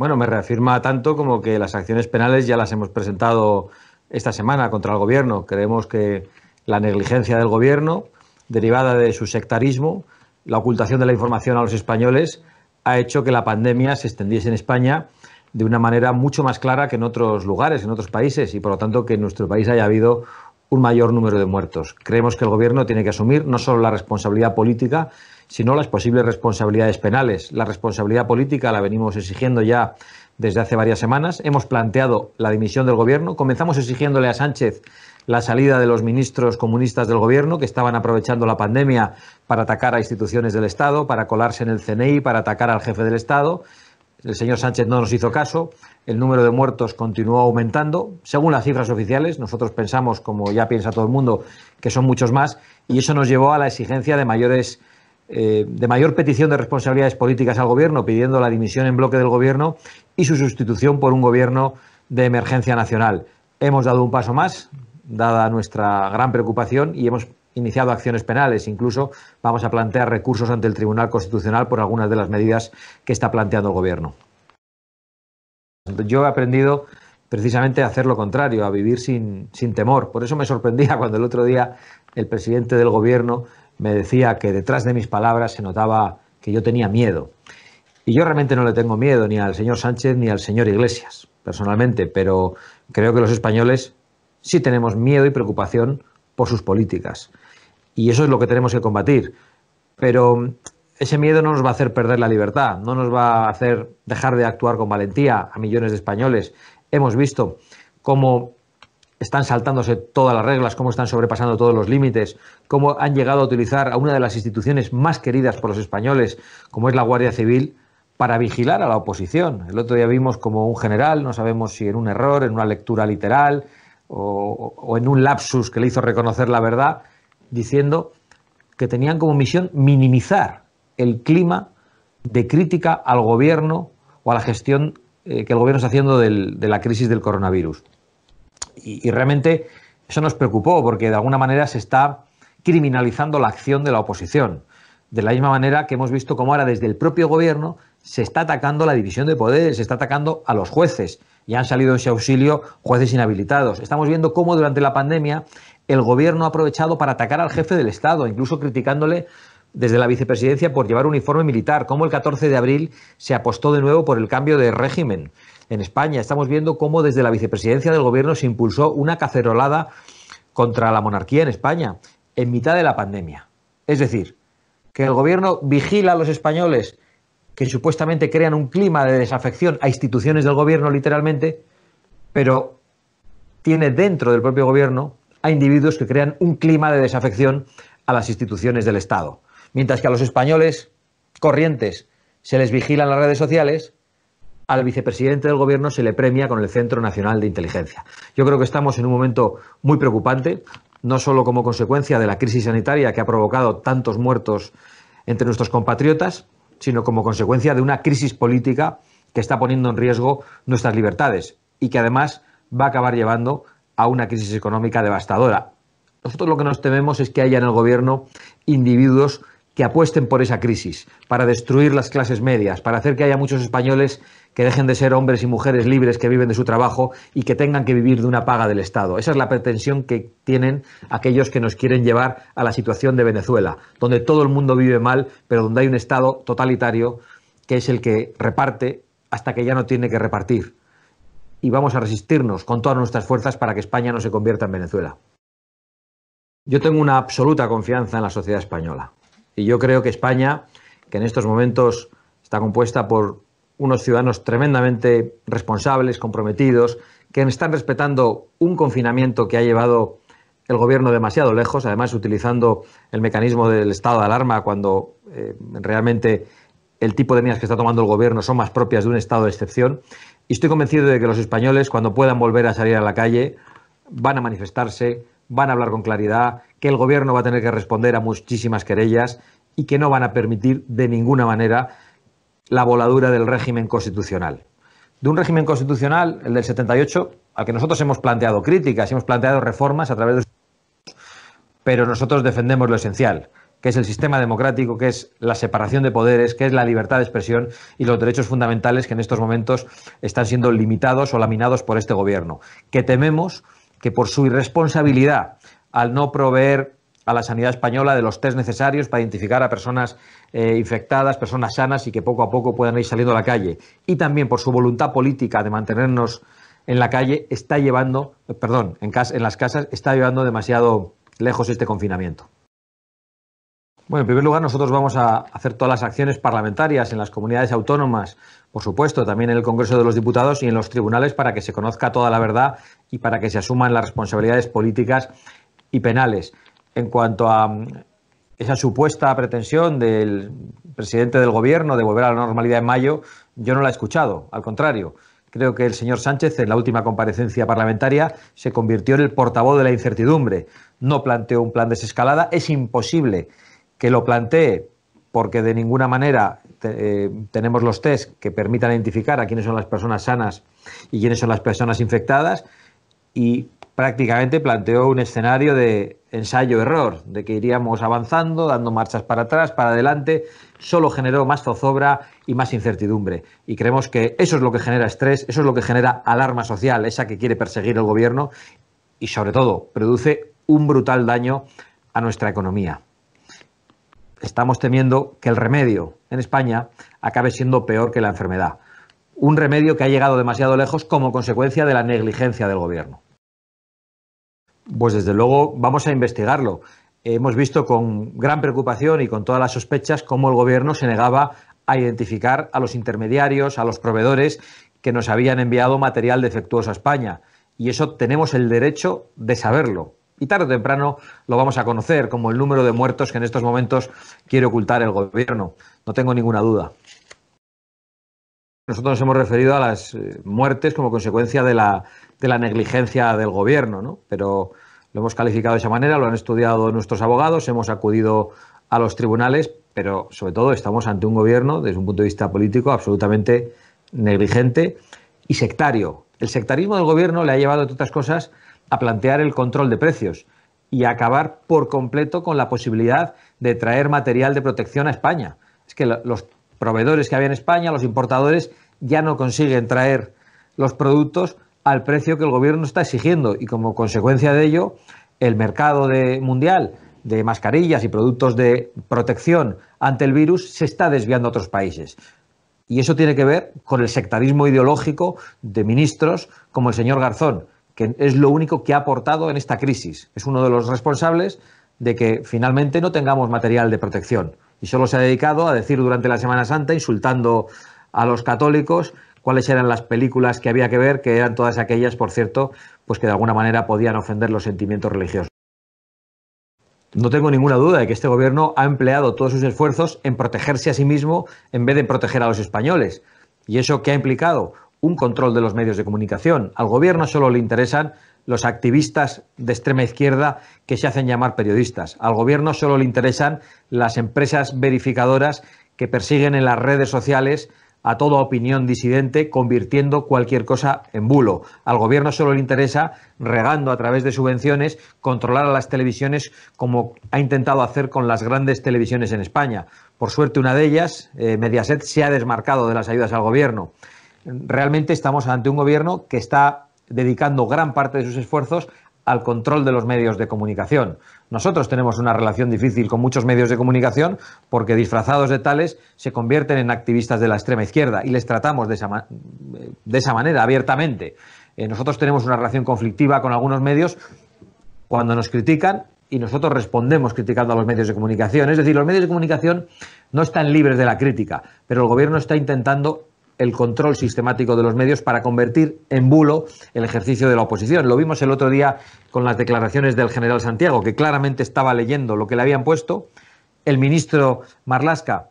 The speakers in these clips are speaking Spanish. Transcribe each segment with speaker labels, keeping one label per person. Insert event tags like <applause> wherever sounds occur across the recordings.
Speaker 1: Bueno, me reafirma tanto como que las acciones penales ya las hemos presentado esta semana contra el gobierno. Creemos que la negligencia del gobierno, derivada de su sectarismo, la ocultación de la información a los españoles, ha hecho que la pandemia se extendiese en España de una manera mucho más clara que en otros lugares, en otros países, y por lo tanto que en nuestro país haya habido un mayor número de muertos. Creemos que el Gobierno tiene que asumir no solo la responsabilidad política, sino las posibles responsabilidades penales. La responsabilidad política la venimos exigiendo ya desde hace varias semanas. Hemos planteado la dimisión del gobierno. Comenzamos exigiéndole a Sánchez la salida de los ministros comunistas del gobierno que estaban aprovechando la pandemia para atacar a instituciones del Estado, para colarse en el CNI, para atacar al jefe del Estado. El señor Sánchez no nos hizo caso, el número de muertos continuó aumentando, según las cifras oficiales, nosotros pensamos, como ya piensa todo el mundo, que son muchos más, y eso nos llevó a la exigencia de mayores eh, de mayor petición de responsabilidades políticas al gobierno, pidiendo la dimisión en bloque del gobierno y su sustitución por un gobierno de emergencia nacional. Hemos dado un paso más, dada nuestra gran preocupación, y hemos iniciado acciones penales. Incluso vamos a plantear recursos ante el Tribunal Constitucional por algunas de las medidas que está planteando el gobierno. Yo he aprendido precisamente a hacer lo contrario, a vivir sin, sin temor. Por eso me sorprendía <laughs> cuando el otro día el presidente del gobierno me decía que detrás de mis palabras se notaba que yo tenía miedo. Y yo realmente no le tengo miedo ni al señor Sánchez ni al señor Iglesias, personalmente, pero creo que los españoles sí tenemos miedo y preocupación por sus políticas. Y eso es lo que tenemos que combatir. Pero ese miedo no nos va a hacer perder la libertad, no nos va a hacer dejar de actuar con valentía a millones de españoles. Hemos visto cómo están saltándose todas las reglas, cómo están sobrepasando todos los límites, cómo han llegado a utilizar a una de las instituciones más queridas por los españoles, como es la Guardia Civil, para vigilar a la oposición. El otro día vimos como un general, no sabemos si en un error, en una lectura literal o, en un lapsus que le hizo reconocer la verdad, diciendo que tenían como misión minimizar el clima de crítica al gobierno o a la gestión eh, que el gobierno está haciendo de la crisis del coronavirus. Y, realmente eso nos preocupó porque de alguna manera se está criminalizando la acción de la oposición. De la misma manera que hemos visto cómo ahora desde el propio gobierno se está atacando la división de poderes, se está atacando a los jueces. y han salido en ese auxilio jueces inhabilitados. Estamos viendo cómo durante la pandemia el gobierno ha aprovechado para atacar al jefe del Estado, incluso criticándole desde la vicepresidencia por llevar un uniforme militar, cómo el 14 de abril se apostó de nuevo por el cambio de régimen en España. Estamos viendo cómo desde la vicepresidencia del gobierno se impulsó una cacerolada contra la monarquía en España en mitad de la pandemia. Es decir, que el gobierno vigila a los españoles que supuestamente crean un clima de desafección a instituciones del gobierno literalmente, pero tiene dentro del propio gobierno a individuos que crean un clima de desafección a las instituciones del Estado. Mientras que a los españoles corrientes se les vigilan las redes sociales, al vicepresidente del gobierno se le premia con el Centro Nacional de Inteligencia. Yo creo que estamos en un momento muy preocupante, no solo como consecuencia de la crisis sanitaria que ha provocado tantos muertos entre nuestros compatriotas, sino como consecuencia de una crisis política que está poniendo en riesgo nuestras libertades y que además va a acabar llevando a una crisis económica devastadora. Nosotros lo que nos tememos es que haya en el gobierno individuos que apuesten por esa crisis, para destruir las clases medias, para hacer que haya muchos españoles que dejen de ser hombres y mujeres libres que viven de su trabajo y que tengan que vivir de una paga del Estado. Esa es la pretensión que tienen aquellos que nos quieren llevar a la situación de Venezuela, donde todo el mundo vive mal, pero donde hay un Estado totalitario que es el que reparte hasta que ya no tiene que repartir. Y vamos a resistirnos con todas nuestras fuerzas para que España no se convierta en Venezuela. Yo tengo una absoluta confianza en la sociedad española. Y yo creo que España, que en estos momentos está compuesta por unos ciudadanos tremendamente responsables, comprometidos, que están respetando un confinamiento que ha llevado el gobierno demasiado lejos, además utilizando el mecanismo del estado de alarma cuando eh, realmente el tipo de medidas que está tomando el gobierno son más propias de un estado de excepción. Y estoy convencido de que los españoles, cuando puedan volver a salir a la calle, van a manifestarse, van a hablar con claridad, que el gobierno va a tener que responder a muchísimas querellas y que no van a permitir de ninguna manera la voladura del régimen constitucional. De un régimen constitucional, el del 78, al que nosotros hemos planteado críticas, hemos planteado reformas a través de... Pero nosotros defendemos lo esencial, que es el sistema democrático, que es la separación de poderes, que es la libertad de expresión y los derechos fundamentales que en estos momentos están siendo limitados o laminados por este gobierno, que tememos que por su irresponsabilidad al no proveer a la sanidad española de los test necesarios para identificar a personas eh, infectadas, personas sanas y que poco a poco puedan ir saliendo a la calle. Y también por su voluntad política de mantenernos en la calle, está llevando, eh, perdón, en, en las casas, está llevando demasiado lejos este confinamiento. Bueno, en primer lugar, nosotros vamos a hacer todas las acciones parlamentarias en las comunidades autónomas, por supuesto, también en el Congreso de los Diputados y en los tribunales para que se conozca toda la verdad y para que se asuman las responsabilidades políticas y penales en cuanto a mm, esa supuesta pretensión del presidente del gobierno de volver a la normalidad en mayo, yo no la he escuchado, al contrario. Creo que el señor Sánchez, en la última comparecencia parlamentaria, se convirtió en el portavoz de la incertidumbre. No planteó un plan de desescalada. Es imposible que lo plantee porque de ninguna manera eh, tenemos los test que permitan identificar a quiénes son las personas sanas y quiénes son las personas infectadas. Y prácticamente planteó un escenario de ensayo-error, de que iríamos avanzando, dando marchas para atrás, para adelante, solo generó más zozobra y más incertidumbre. Y creemos que eso es lo que genera estrés, eso es lo que genera alarma social, esa que quiere perseguir el gobierno y sobre todo produce un brutal daño a nuestra economía. Estamos temiendo que el remedio en España acabe siendo peor que la enfermedad. Un remedio que ha llegado demasiado lejos como consecuencia de la negligencia del gobierno. Pues desde luego vamos a investigarlo. Hemos visto con gran preocupación y con todas las sospechas cómo el Gobierno se negaba a identificar a los intermediarios, a los proveedores que nos habían enviado material defectuoso a España. Y eso tenemos el derecho de saberlo. Y tarde o temprano lo vamos a conocer, como el número de muertos que en estos momentos quiere ocultar el Gobierno. No tengo ninguna duda. Nosotros nos hemos referido a las eh, muertes como consecuencia de la de la negligencia del gobierno, ¿no? Pero lo hemos calificado de esa manera, lo han estudiado nuestros abogados, hemos acudido a los tribunales, pero sobre todo estamos ante un gobierno, desde un punto de vista político, absolutamente negligente y sectario. El sectarismo del gobierno le ha llevado, entre otras cosas, a plantear el control de precios y a acabar por completo con la posibilidad de traer material de protección a España. Es que los proveedores que había en España, los importadores, ya no consiguen traer los productos al precio que el gobierno está exigiendo y como consecuencia de ello el mercado mundial de mascarillas y productos de protección ante el virus se está desviando a otros países. Y eso tiene que ver con el sectarismo ideológico de ministros como el señor Garzón, que es lo único que ha aportado en esta crisis. Es uno de los responsables de que finalmente no tengamos material de protección. Y solo se ha dedicado a decir durante la Semana Santa, insultando a los católicos cuáles eran las películas que había que ver, que eran todas aquellas, por cierto, pues que de alguna manera podían ofender los sentimientos religiosos. No tengo ninguna duda de que este gobierno ha empleado todos sus esfuerzos en protegerse a sí mismo en vez de proteger a los españoles. ¿Y eso qué ha implicado? Un control de los medios de comunicación. Al gobierno solo le interesan los activistas de extrema izquierda que se hacen llamar periodistas. Al gobierno solo le interesan las empresas verificadoras que persiguen en las redes sociales a toda opinión disidente, convirtiendo cualquier cosa en bulo. Al gobierno solo le interesa, regando a través de subvenciones, controlar a las televisiones como ha intentado hacer con las grandes televisiones en España. Por suerte, una de ellas, eh, Mediaset, se ha desmarcado de las ayudas al gobierno. Realmente estamos ante un gobierno que está dedicando gran parte de sus esfuerzos al control de los medios de comunicación. Nosotros tenemos una relación difícil con muchos medios de comunicación porque disfrazados de tales se convierten en activistas de la extrema izquierda y les tratamos de esa, manera, abiertamente. Eh, nosotros tenemos una relación conflictiva con algunos medios cuando nos critican y nosotros respondemos criticando a los medios de comunicación. Es decir, los medios de comunicación no están libres de la crítica, pero el gobierno está intentando el control sistemático de los medios para convertir en bulo el ejercicio de la oposición. Lo vimos el otro día con las declaraciones del general Santiago, que claramente estaba leyendo lo que le habían puesto. El ministro Marlasca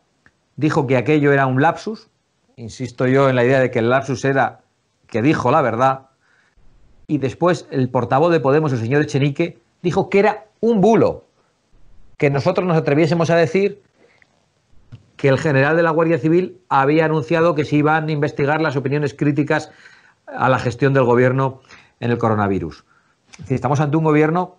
Speaker 1: dijo que aquello era un lapsus. Insisto yo en la idea de que el lapsus era que dijo la verdad. Y después el portavoz de Podemos, el señor Echenique, dijo que era un bulo que nosotros nos atreviésemos a decir que el general de la Guardia Civil había anunciado que se iban a investigar las opiniones críticas a la gestión del gobierno en el coronavirus. estamos ante un gobierno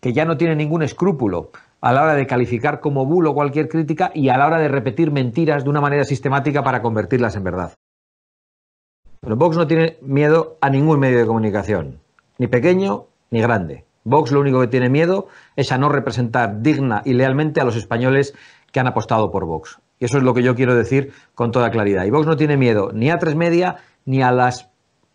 Speaker 1: que ya no tiene ningún escrúpulo a la hora de calificar como bulo cualquier crítica y a la hora de repetir mentiras de una manera sistemática para convertirlas en verdad. Pero Vox no tiene miedo a ningún medio de comunicación, ni pequeño ni grande. Vox lo único que tiene miedo es a no representar digna y lealmente a los españoles que han apostado por Vox. Y eso es lo que yo quiero decir con toda claridad. Y Vox no tiene miedo ni a tres Media ni a las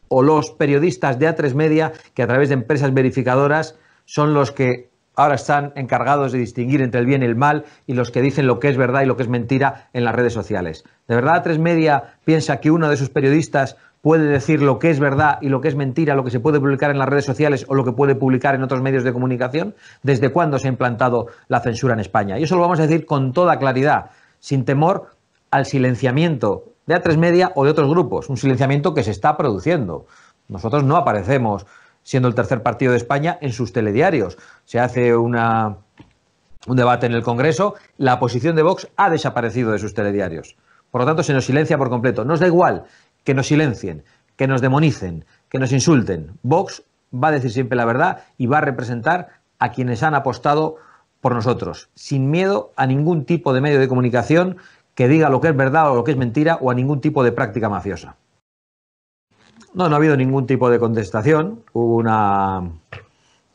Speaker 1: o los periodistas de A3 Media que a través de empresas verificadoras son los que ahora están encargados de distinguir entre el bien y el mal y los que dicen lo que es verdad y lo que es mentira en las redes sociales. ¿De verdad A3 Media piensa que uno de sus periodistas puede decir lo que es verdad y lo que es mentira, lo que se puede publicar en las redes sociales o lo que puede publicar en otros medios de comunicación, desde cuándo se ha implantado la censura en España. Y eso lo vamos a decir con toda claridad, sin temor al silenciamiento de A3 Media o de otros grupos, un silenciamiento que se está produciendo. Nosotros no aparecemos siendo el tercer partido de España en sus telediarios. Se hace una, un debate en el Congreso, la posición de Vox ha desaparecido de sus telediarios. Por lo tanto, se nos silencia por completo. Nos da igual que nos silencien, que nos demonicen, que nos insulten. Vox va a decir siempre la verdad y va a representar a quienes han apostado por nosotros, sin miedo a ningún tipo de medio de comunicación que diga lo que es verdad o lo que es mentira o a ningún tipo de práctica mafiosa. No, no ha habido ningún tipo de contestación. Hubo una,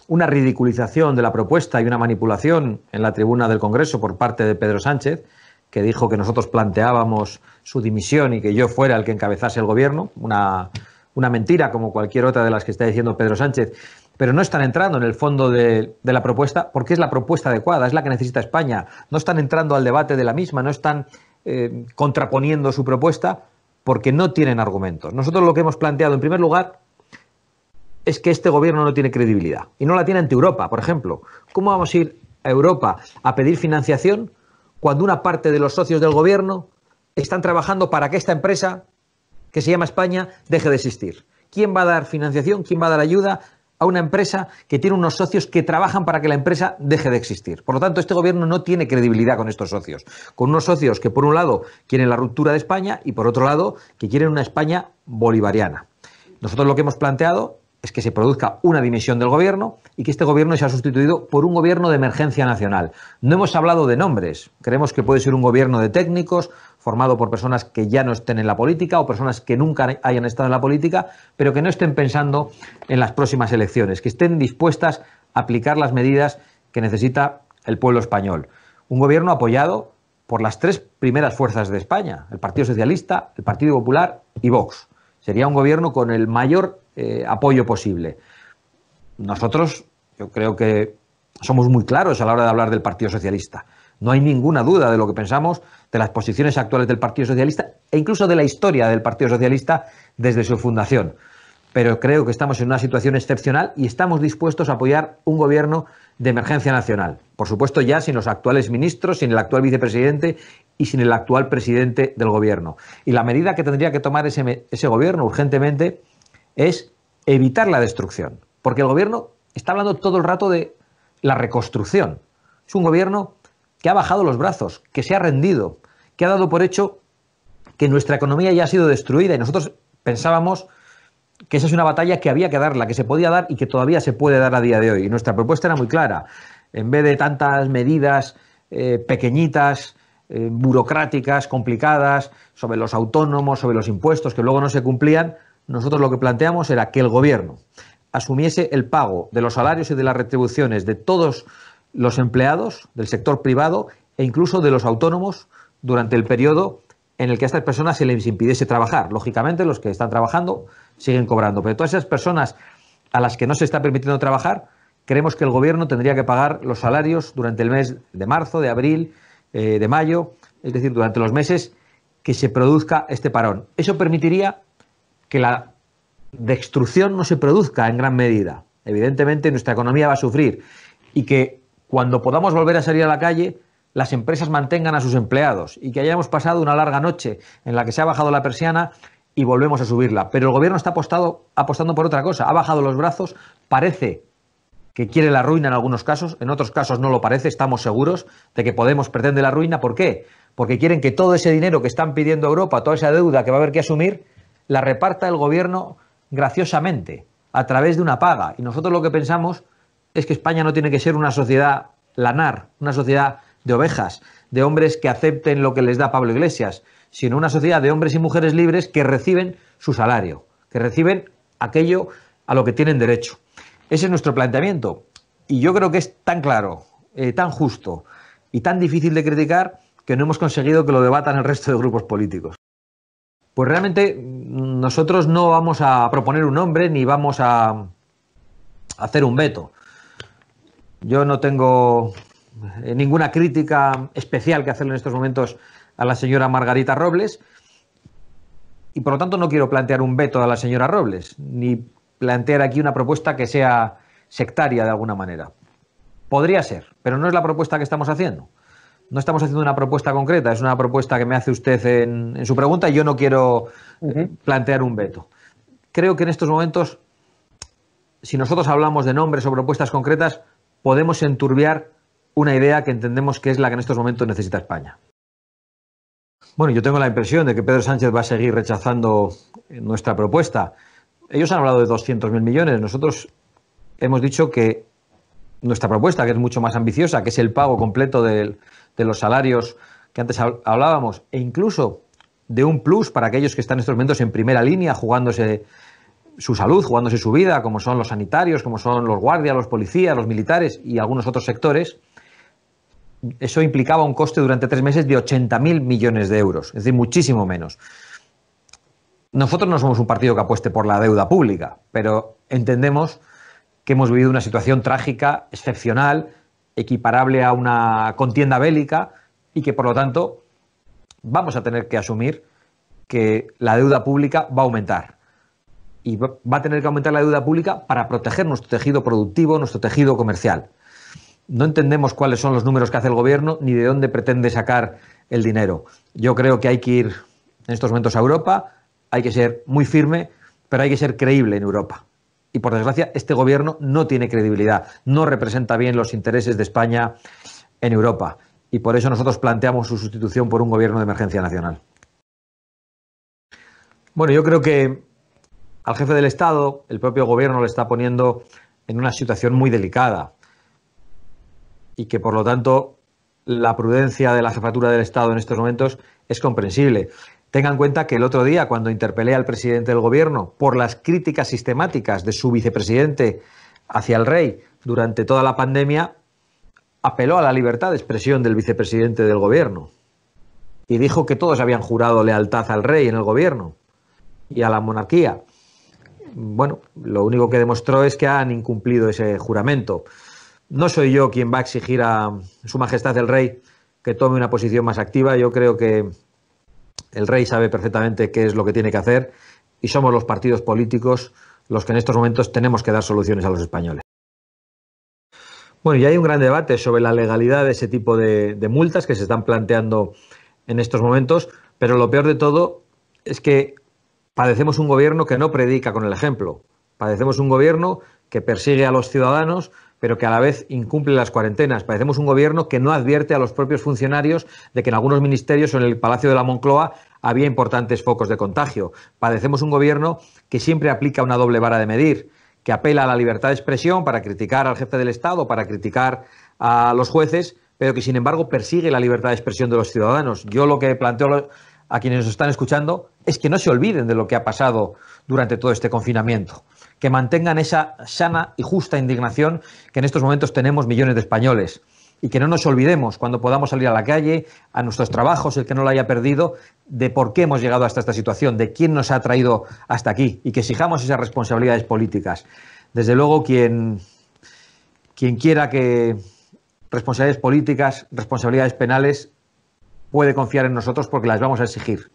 Speaker 1: una ridiculización de la propuesta y una manipulación en la tribuna del Congreso por parte de Pedro Sánchez que dijo que nosotros planteábamos su dimisión y que yo fuera el que encabezase el gobierno, una, una mentira como cualquier otra de las que está diciendo Pedro Sánchez, pero no están entrando en el fondo de, la propuesta porque es la propuesta adecuada, es la que necesita España, no están entrando al debate de la misma, no están eh, contraponiendo su propuesta porque no tienen argumentos. Nosotros lo que hemos planteado, en primer lugar, es que este gobierno no tiene credibilidad y no la tiene ante Europa, por ejemplo. ¿Cómo vamos a ir a Europa a pedir financiación cuando una parte de los socios del gobierno están trabajando para que esta empresa, que se llama España, deje de existir? ¿Quién va a dar financiación? ¿Quién va a dar ayuda? a una empresa que tiene unos socios que trabajan para que la empresa deje de existir. Por lo tanto, este gobierno no tiene credibilidad con estos socios. Con unos socios que, por un lado, quieren la ruptura de España y, por otro lado, que quieren una España bolivariana. Nosotros lo que hemos planteado es que se produzca una dimisión del gobierno y que este gobierno sea sustituido por un gobierno de emergencia nacional. No hemos hablado de nombres. Creemos que puede ser un gobierno de técnicos formado por personas que ya no estén en la política o personas que nunca hayan estado en la política, pero que no estén pensando en las próximas elecciones, que estén dispuestas a aplicar las medidas que necesita el pueblo español. Un gobierno apoyado por las tres primeras fuerzas de España, el Partido Socialista, el Partido Popular y Vox. Sería un gobierno con el mayor eh, apoyo posible. Nosotros, yo creo que somos muy claros a la hora de hablar del Partido Socialista. No hay ninguna duda de lo que pensamos, de las posiciones actuales del Partido Socialista e incluso de la historia del Partido Socialista desde su fundación. Pero creo que estamos en una situación excepcional y estamos dispuestos a apoyar un gobierno de emergencia nacional. Por supuesto, ya sin los actuales ministros, sin el actual vicepresidente y sin el actual presidente del gobierno. Y la medida que tendría que tomar ese gobierno urgentemente es evitar la destrucción, porque el gobierno está hablando todo el rato de la reconstrucción. Es un gobierno que ha bajado los brazos, que se ha rendido, que ha dado por hecho que nuestra economía ya ha sido destruida y nosotros pensábamos que esa es una batalla que había que la que se podía dar y que todavía se puede dar a día de hoy. Y nuestra propuesta era muy clara. En vez de tantas medidas eh, pequeñitas, eh, burocráticas, complicadas, sobre los autónomos, sobre los impuestos que luego no se cumplían, nosotros lo que planteamos era que el Gobierno asumiese el pago de los salarios y de las retribuciones de todos los empleados del sector privado e incluso de los autónomos durante el periodo en el que a estas personas se les impidiese trabajar. Lógicamente, los que están trabajando siguen cobrando, pero todas esas personas a las que no se está permitiendo trabajar, creemos que el Gobierno tendría que pagar los salarios durante el mes de marzo, de abril, eh, de mayo, es decir, durante los meses que se produzca este parón. Eso permitiría que la destrucción no se produzca en gran medida. Evidentemente nuestra economía va a sufrir y que cuando podamos volver a salir a la calle las empresas mantengan a sus empleados y que hayamos pasado una larga noche en la que se ha bajado la persiana y volvemos a subirla. Pero el gobierno está apostando por otra cosa, ha bajado los brazos, parece que quiere la ruina en algunos casos, en otros casos no lo parece, estamos seguros de que Podemos pretende la ruina. ¿Por qué? Porque quieren que todo ese dinero que están pidiendo a Europa, toda esa deuda que va a haber que asumir, la reparta el gobierno graciosamente, a través de una paga. Y nosotros lo que pensamos es que España no tiene que ser una sociedad lanar, una sociedad de ovejas, de hombres que acepten lo que les da Pablo Iglesias, sino una sociedad de hombres y mujeres libres que reciben su salario, que reciben aquello a lo que tienen derecho. Ese es nuestro planteamiento. Y yo creo que es tan claro, eh, tan justo y tan difícil de criticar que no hemos conseguido que lo debatan el resto de grupos políticos. Pues realmente mm, nosotros no vamos a proponer un nombre ni vamos a hacer un veto. Yo no tengo eh, ninguna crítica especial que hacerle en estos momentos a la señora Margarita Robles y por lo tanto no quiero plantear un veto a la señora Robles ni plantear aquí una propuesta que sea sectaria de alguna manera. Podría ser, pero no es la propuesta que estamos haciendo no estamos haciendo una propuesta concreta, es una propuesta que me hace usted en, su pregunta y yo no quiero eh, plantear un veto. Creo que en estos momentos, si nosotros hablamos de nombres o propuestas concretas, podemos enturbiar una idea que entendemos que es la que en estos momentos necesita España. Bueno, yo tengo la impresión de que Pedro Sánchez va a seguir rechazando eh, nuestra propuesta. Ellos han hablado de 200.000 millones, nosotros hemos dicho que nuestra propuesta, que es mucho más ambiciosa, que es el pago completo de, los salarios que antes hablábamos, e incluso de un plus para aquellos que están en estos momentos en primera línea, jugándose su salud, jugándose su vida, como son los sanitarios, como son los guardias, los policías, los militares y algunos otros sectores, eso implicaba un coste durante tres meses de 80.000 millones de euros, es decir, muchísimo menos. Nosotros no somos un partido que apueste por la deuda pública, pero entendemos que hemos vivido una situación trágica, excepcional, equiparable a una contienda bélica y que, por lo tanto, vamos a tener que asumir que la deuda pública va a aumentar. Y va a tener que aumentar la deuda pública para proteger nuestro tejido productivo, nuestro tejido comercial. No entendemos cuáles son los números que hace el gobierno ni de dónde pretende sacar el dinero. Yo creo que hay que ir en estos momentos a Europa, hay que ser muy firme, pero hay que ser creíble en Europa y por desgracia este gobierno no tiene credibilidad, no representa bien los intereses de España en Europa y por eso nosotros planteamos su sustitución por un gobierno de emergencia nacional. Bueno, yo creo que al jefe del Estado, el propio gobierno le está poniendo en una situación muy delicada y que por lo tanto la prudencia de la jefatura del Estado en estos momentos es comprensible. Tengan en cuenta que el otro día, cuando interpelé al presidente del gobierno por las críticas sistemáticas de su vicepresidente hacia el rey durante toda la pandemia, apeló a la libertad de expresión del vicepresidente del gobierno y dijo que todos habían jurado lealtad al rey en el gobierno y a la monarquía. Bueno, lo único que demostró es que han incumplido ese juramento. No soy yo quien va a exigir a Su Majestad el Rey que tome una posición más activa. Yo creo que el rey sabe perfectamente qué es lo que tiene que hacer y somos los partidos políticos los que en estos momentos tenemos que dar soluciones a los españoles. Bueno, y hay un gran debate sobre la legalidad de ese tipo de, de multas que se están planteando en estos momentos, pero lo peor de todo es que padecemos un gobierno que no predica con el ejemplo. Padecemos un gobierno que persigue a los ciudadanos, pero que a la vez incumple las cuarentenas. Padecemos un gobierno que no advierte a los propios funcionarios de que en algunos ministerios o en el Palacio de la Moncloa había importantes focos de contagio. Padecemos un gobierno que siempre aplica una doble vara de medir, que apela a la libertad de expresión para criticar al jefe del Estado, para criticar a los jueces, pero que sin embargo persigue la libertad de expresión de los ciudadanos. Yo lo que planteo a quienes nos están escuchando es que no se olviden de lo que ha pasado durante todo este confinamiento que mantengan esa sana y justa indignación que en estos momentos tenemos millones de españoles. Y que no nos olvidemos cuando podamos salir a la calle, a nuestros trabajos, el que no lo haya perdido, de por qué hemos llegado hasta esta situación, de quién nos ha traído hasta aquí y que exijamos esas responsabilidades políticas. Desde luego, quien, quien quiera que responsabilidades políticas, responsabilidades penales, puede confiar en nosotros porque las vamos a exigir.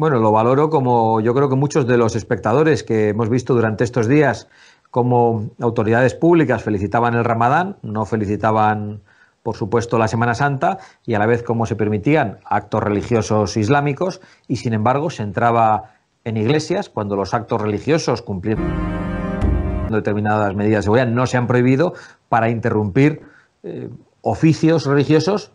Speaker 1: Bueno, lo valoro como yo creo que muchos de los espectadores que hemos visto durante estos días como autoridades públicas felicitaban el Ramadán, no felicitaban, por supuesto, la Semana Santa y a la vez como se permitían actos religiosos islámicos y, sin embargo, se entraba en iglesias cuando los actos religiosos cumplían determinadas medidas de seguridad no se han prohibido para interrumpir eh, oficios religiosos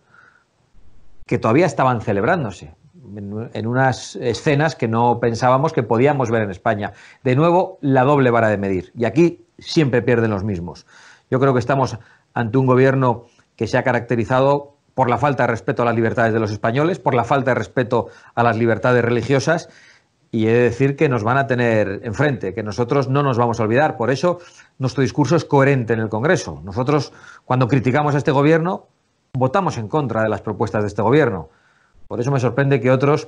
Speaker 1: que todavía estaban celebrándose en, unas escenas que no pensábamos que podíamos ver en España. De nuevo, la doble vara de medir. Y aquí siempre pierden los mismos. Yo creo que estamos ante un gobierno que se ha caracterizado por la falta de respeto a las libertades de los españoles, por la falta de respeto a las libertades religiosas, y he de decir que nos van a tener enfrente, que nosotros no nos vamos a olvidar. Por eso nuestro discurso es coherente en el Congreso. Nosotros, cuando criticamos a este gobierno, votamos en contra de las propuestas de este gobierno. Por eso me sorprende que otros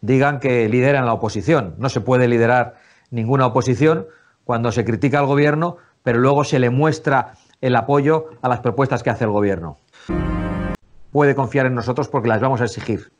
Speaker 1: digan que lideran la oposición. No se puede liderar ninguna oposición cuando se critica al gobierno, pero luego se le muestra el apoyo a las propuestas que hace el gobierno. Puede confiar en nosotros porque las vamos a exigir.